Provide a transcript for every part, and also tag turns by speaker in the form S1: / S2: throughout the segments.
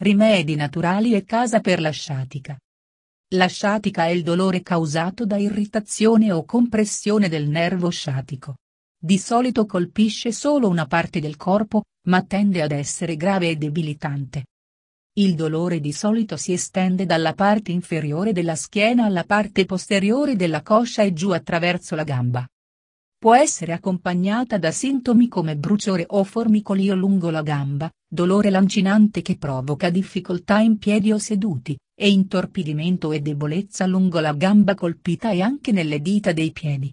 S1: Rimedi naturali e casa per la sciatica. La sciatica è il dolore causato da irritazione o compressione del nervo sciatico. Di solito colpisce solo una parte del corpo, ma tende ad essere grave e debilitante. Il dolore di solito si estende dalla parte inferiore della schiena alla parte posteriore della coscia e giù attraverso la gamba. Può essere accompagnata da sintomi come bruciore o formicolio lungo la gamba, dolore lancinante che provoca difficoltà in piedi o seduti, e intorpidimento e debolezza lungo la gamba colpita e anche nelle dita dei piedi.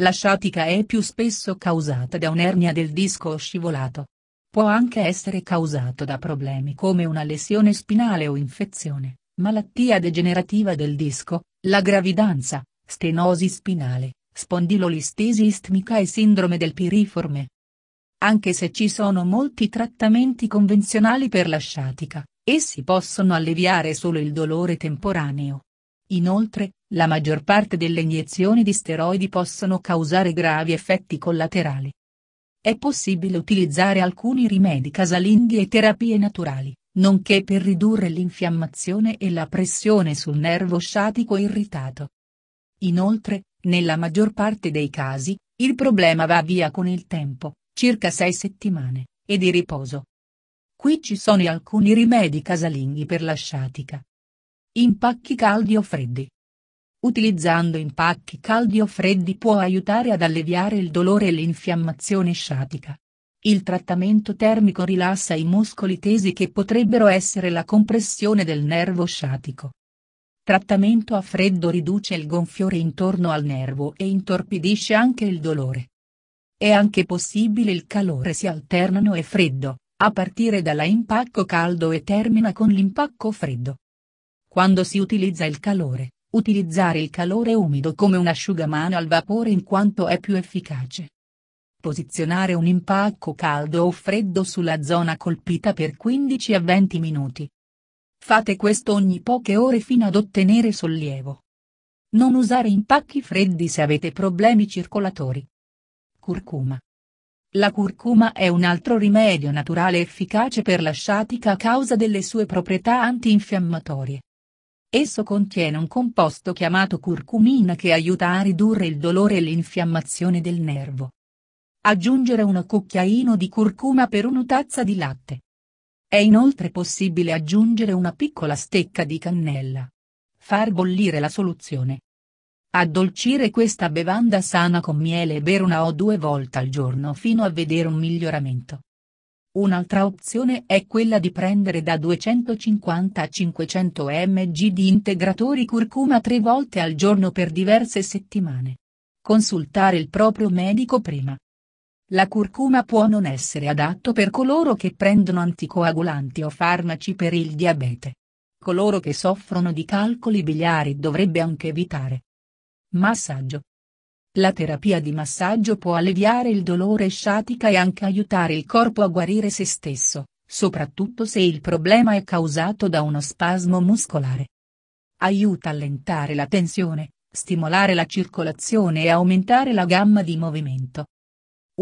S1: La sciatica è più spesso causata da un'ernia del disco scivolato. Può anche essere causato da problemi come una lesione spinale o infezione, malattia degenerativa del disco, la gravidanza, stenosi spinale, spondilolistesi istmica e sindrome del piriforme. Anche se ci sono molti trattamenti convenzionali per la sciatica, essi possono alleviare solo il dolore temporaneo. Inoltre, la maggior parte delle iniezioni di steroidi possono causare gravi effetti collaterali. È possibile utilizzare alcuni rimedi casalinghi e terapie naturali, nonché per ridurre l'infiammazione e la pressione sul nervo sciatico irritato. Inoltre, nella maggior parte dei casi, il problema va via con il tempo, circa sei settimane, e di riposo. Qui ci sono alcuni rimedi casalinghi per la sciatica. Impacchi caldi o freddi. Utilizzando impacchi caldi o freddi può aiutare ad alleviare il dolore e l'infiammazione sciatica. Il trattamento termico rilassa i muscoli tesi che potrebbero essere la compressione del nervo sciatico. Trattamento a freddo riduce il gonfiore intorno al nervo e intorpidisce anche il dolore. È anche possibile il calore si alternano e freddo, a partire dalla impacco caldo e termina con l'impacco freddo. Quando si utilizza il calore, utilizzare il calore umido come un asciugamano al vapore in quanto è più efficace. Posizionare un impacco caldo o freddo sulla zona colpita per 15 a 20 minuti, Fate questo ogni poche ore fino ad ottenere sollievo. Non usare impacchi freddi se avete problemi circolatori. Curcuma. La curcuma è un altro rimedio naturale efficace per la sciatica a causa delle sue proprietà antinfiammatorie. Esso contiene un composto chiamato curcumina che aiuta a ridurre il dolore e l'infiammazione del nervo. Aggiungere uno cucchiaino di curcuma per una tazza di latte. È inoltre possibile aggiungere una piccola stecca di cannella. Far bollire la soluzione. Addolcire questa bevanda sana con miele e bere una o due volte al giorno fino a vedere un miglioramento. Un'altra opzione è quella di prendere da 250 a 500 mg di integratori curcuma tre volte al giorno per diverse settimane. Consultare il proprio medico prima. La curcuma può non essere adatto per coloro che prendono anticoagulanti o farmaci per il diabete. Coloro che soffrono di calcoli biliari dovrebbe anche evitare. Massaggio. La terapia di massaggio può alleviare il dolore sciatica e anche aiutare il corpo a guarire se stesso, soprattutto se il problema è causato da uno spasmo muscolare. Aiuta a allentare la tensione, stimolare la circolazione e aumentare la gamma di movimento.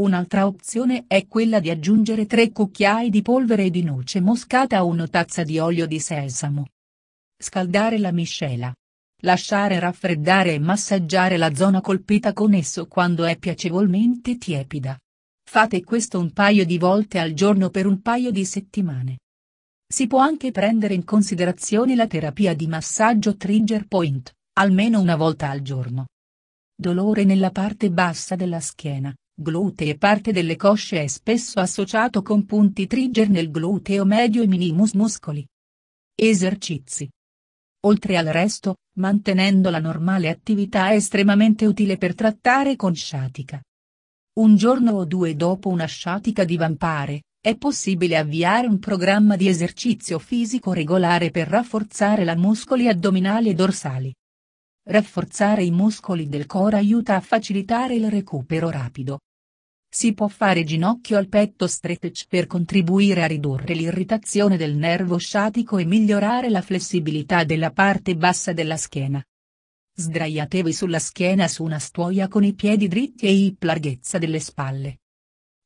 S1: Un'altra opzione è quella di aggiungere 3 cucchiai di polvere di noce moscata a una tazza di olio di sesamo. Scaldare la miscela. Lasciare raffreddare e massaggiare la zona colpita con esso quando è piacevolmente tiepida. Fate questo un paio di volte al giorno per un paio di settimane. Si può anche prendere in considerazione la terapia di massaggio trigger point, almeno una volta al giorno. Dolore nella parte bassa della schiena, Gluteo parte delle cosce è spesso associato con punti trigger nel gluteo medio e minimus muscoli. Esercizi. Oltre al resto, mantenendo la normale attività è estremamente utile per trattare con sciatica. Un giorno o due dopo una sciatica divampare, è possibile avviare un programma di esercizio fisico regolare per rafforzare la muscoli addominali e dorsali. Rafforzare i muscoli del core aiuta a facilitare il recupero rapido, si può fare ginocchio al petto stretch per contribuire a ridurre l'irritazione del nervo sciatico e migliorare la flessibilità della parte bassa della schiena. Sdraiatevi sulla schiena su una stuoia con i piedi dritti e hip larghezza delle spalle.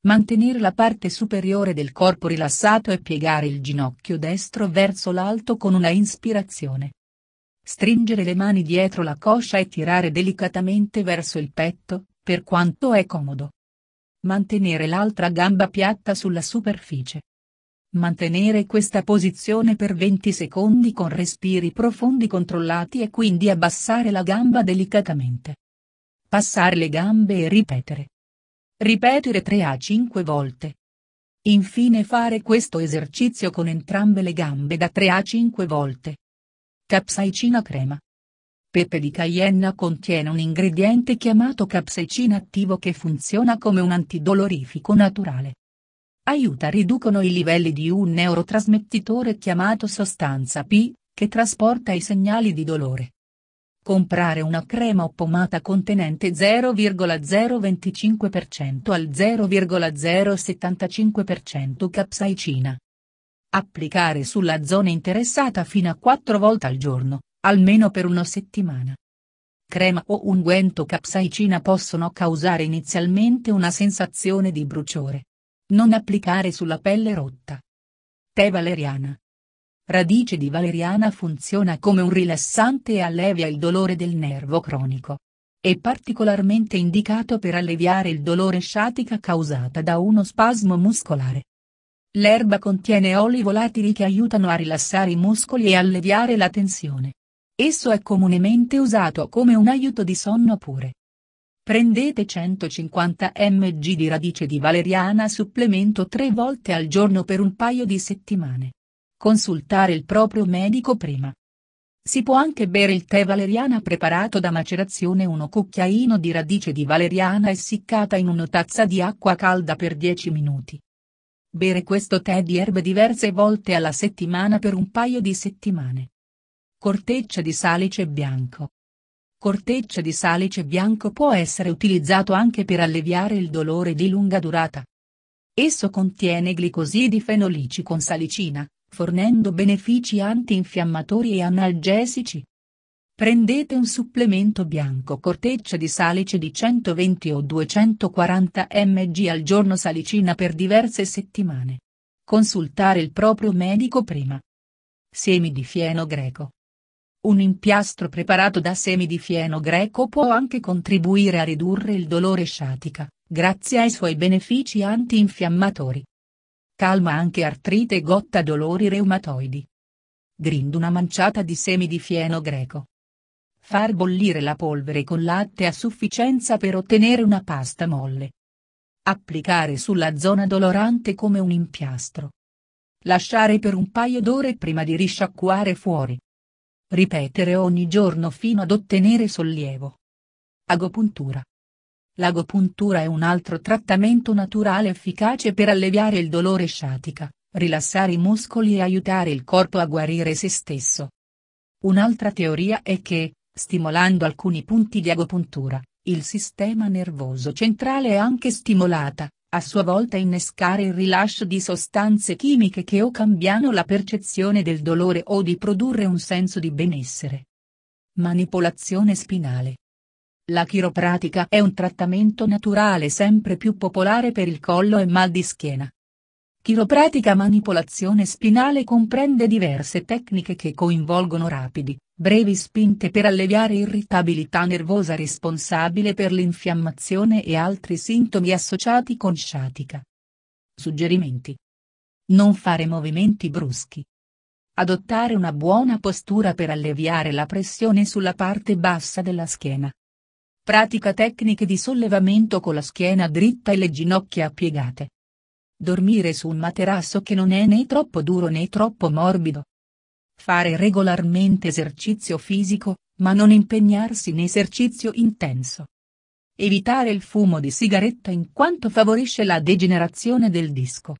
S1: Mantenere la parte superiore del corpo rilassato e piegare il ginocchio destro verso l'alto con una inspirazione. Stringere le mani dietro la coscia e tirare delicatamente verso il petto, per quanto è comodo. Mantenere l'altra gamba piatta sulla superficie. Mantenere questa posizione per 20 secondi con respiri profondi controllati e quindi abbassare la gamba delicatamente. Passare le gambe e ripetere. Ripetere 3 a 5 volte. Infine fare questo esercizio con entrambe le gambe da 3 a 5 volte. Capsaicina crema. Pepe di Cayenne contiene un ingrediente chiamato capsaicina attivo che funziona come un antidolorifico naturale. Aiuta riducono i livelli di un neurotrasmettitore chiamato sostanza P, che trasporta i segnali di dolore. Comprare una crema o pomata contenente 0,025% al 0,075% capsaicina. Applicare sulla zona interessata fino a 4 volte al giorno, almeno per una settimana. Crema o unguento capsaicina possono causare inizialmente una sensazione di bruciore. Non applicare sulla pelle rotta. Tè valeriana. Radice di valeriana funziona come un rilassante e allevia il dolore del nervo cronico. È particolarmente indicato per alleviare il dolore sciatica causata da uno spasmo muscolare. L'erba contiene oli volatili che aiutano a rilassare i muscoli e alleviare la tensione. Esso è comunemente usato come un aiuto di sonno pure. Prendete 150 mg di radice di valeriana supplemento tre volte al giorno per un paio di settimane. Consultare il proprio medico prima. Si può anche bere il tè valeriana preparato da macerazione uno cucchiaino di radice di valeriana essiccata in una tazza di acqua calda per 10 minuti. Bere questo tè di erbe diverse volte alla settimana per un paio di settimane. Corteccia di salice bianco. Corteccia di salice bianco può essere utilizzato anche per alleviare il dolore di lunga durata. Esso contiene glicosidi fenolici con salicina, fornendo benefici antinfiammatori e analgesici. Prendete un supplemento bianco corteccia di salice di 120 o 240 mg al giorno salicina per diverse settimane. Consultare il proprio medico prima. Semi di fieno greco. Un impiastro preparato da semi di fieno greco può anche contribuire a ridurre il dolore sciatica, grazie ai suoi benefici antinfiammatori. Calma anche artrite e gotta dolori reumatoidi. Grind una manciata di semi di fieno greco. Far bollire la polvere con latte a sufficienza per ottenere una pasta molle. Applicare sulla zona dolorante come un impiastro. Lasciare per un paio d'ore prima di risciacquare fuori ripetere ogni giorno fino ad ottenere sollievo. Agopuntura. L'agopuntura è un altro trattamento naturale efficace per alleviare il dolore sciatica, rilassare i muscoli e aiutare il corpo a guarire se stesso. Un'altra teoria è che, stimolando alcuni punti di agopuntura, il sistema nervoso centrale è anche stimolata, a sua volta innescare il rilascio di sostanze chimiche che o cambiano la percezione del dolore o di produrre un senso di benessere. Manipolazione spinale. La chiropratica è un trattamento naturale sempre più popolare per il collo e mal di schiena. Chiropratica manipolazione spinale comprende diverse tecniche che coinvolgono rapidi, brevi spinte per alleviare irritabilità nervosa responsabile per l'infiammazione e altri sintomi associati con sciatica. Suggerimenti. Non fare movimenti bruschi. Adottare una buona postura per alleviare la pressione sulla parte bassa della schiena. Pratica tecniche di sollevamento con la schiena dritta e le ginocchia piegate. Dormire su un materasso che non è né troppo duro né troppo morbido. Fare regolarmente esercizio fisico, ma non impegnarsi in esercizio intenso. Evitare il fumo di sigaretta in quanto favorisce la degenerazione del disco.